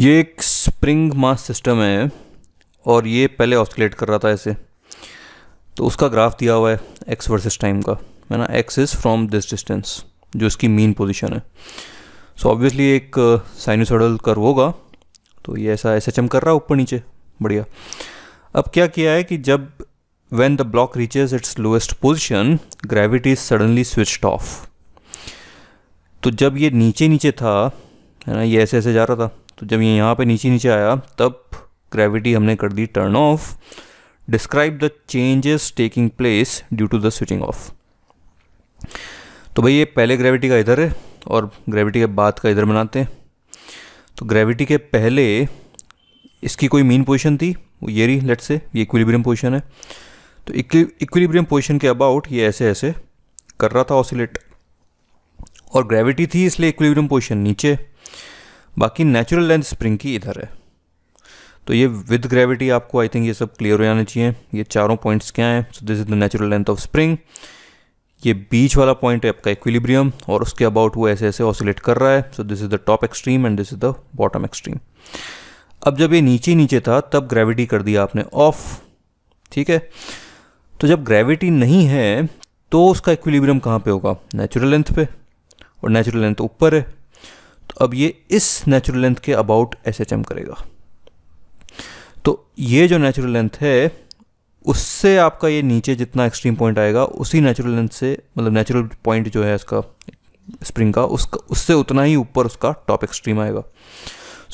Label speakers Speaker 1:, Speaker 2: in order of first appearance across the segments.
Speaker 1: ये एक spring mass system है और ये पहले ऑस्किलेट कर रहा था ऐसे तो उसका ग्राफ दिया हुआ है एक्स वर्सेस टाइम का है ना x is from this distance जो इसकी मेन पोजीशन है सो so ऑब्वियसली एक साइनोसोडल uh, कर्व होगा तो ये ऐसा ऐसे कर रहा है ऊपर नीचे बढ़िया अब क्या किया है कि जब when the block reaches its lowest position gravity is suddenly switched off तो जब ये नीचे नीचे था है ना ये ऐसे ऐसे जा रहा था तो जब ये यहाँ पे नीचे नीचे आया तब ग्रेविटी हमने कर दी turn off describe the changes taking place due to the switching off तो भाई ये पहले ग्रेविटी का इधर है और ग्रेविटी के बाद का इधर बनाते हैं तो ग्रेविटी के पहले इसकी कोई मीन पोजिशन थी वो ये रही लेट से ये इक्विलिब्रियम पोजिशन है तो इक्विलिब्रियम पोजिशन के अबाउट ये ऐसे ऐसे कर रहा था ऑसिलेट और ग्रेविटी थी इसलिए इक्विलिब्रियम पोजिशन नीचे बाकी नेचुरल लेंथ स्प्रिंग की इधर है तो ये विद ग्रेविटी आपको आई थिंक ये सब क्लियर हो जाना चाहिए ये चारों पॉइंट्स क्या हैं so this is the natural length of spring ये बीच वाला पॉइंट है आपका इक्विलिब्रियम और उसके अबाउट वो ऐसे ऐसे ऑसिलेट कर रहा है so this is the top extreme and this is the bottom extreme अब जब ये नीचे नीचे था तब ग्रेविटी कर दिया आपने ऑफ ठीक है तो जब ग्रेविटी नहीं है तो उसका इक्विलिब्रियम कहाँ पे होगा नेचुरल लेंथ पे और नेचुरल लेंथ ऊपर है तो अब ये इस नेचुरल लेंथ के अबाउट एस एच एम करेगा तो ये जो नेचुरल लेंथ है उससे आपका ये नीचे जितना एक्सट्रीम पॉइंट आएगा उसी नेचुरल लेंथ से मतलब नेचुरल पॉइंट जो है इसका स्प्रिंग का उसका उससे उतना ही ऊपर उसका टॉप एक्सट्रीम आएगा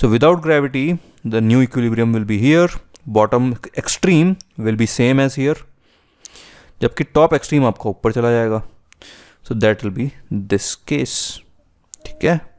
Speaker 1: so without gravity the new equilibrium will be here bottom extreme will be same as here जबकि टॉप एक्सट्रीम आपका ऊपर चला जाएगा so that will be this case ठीक है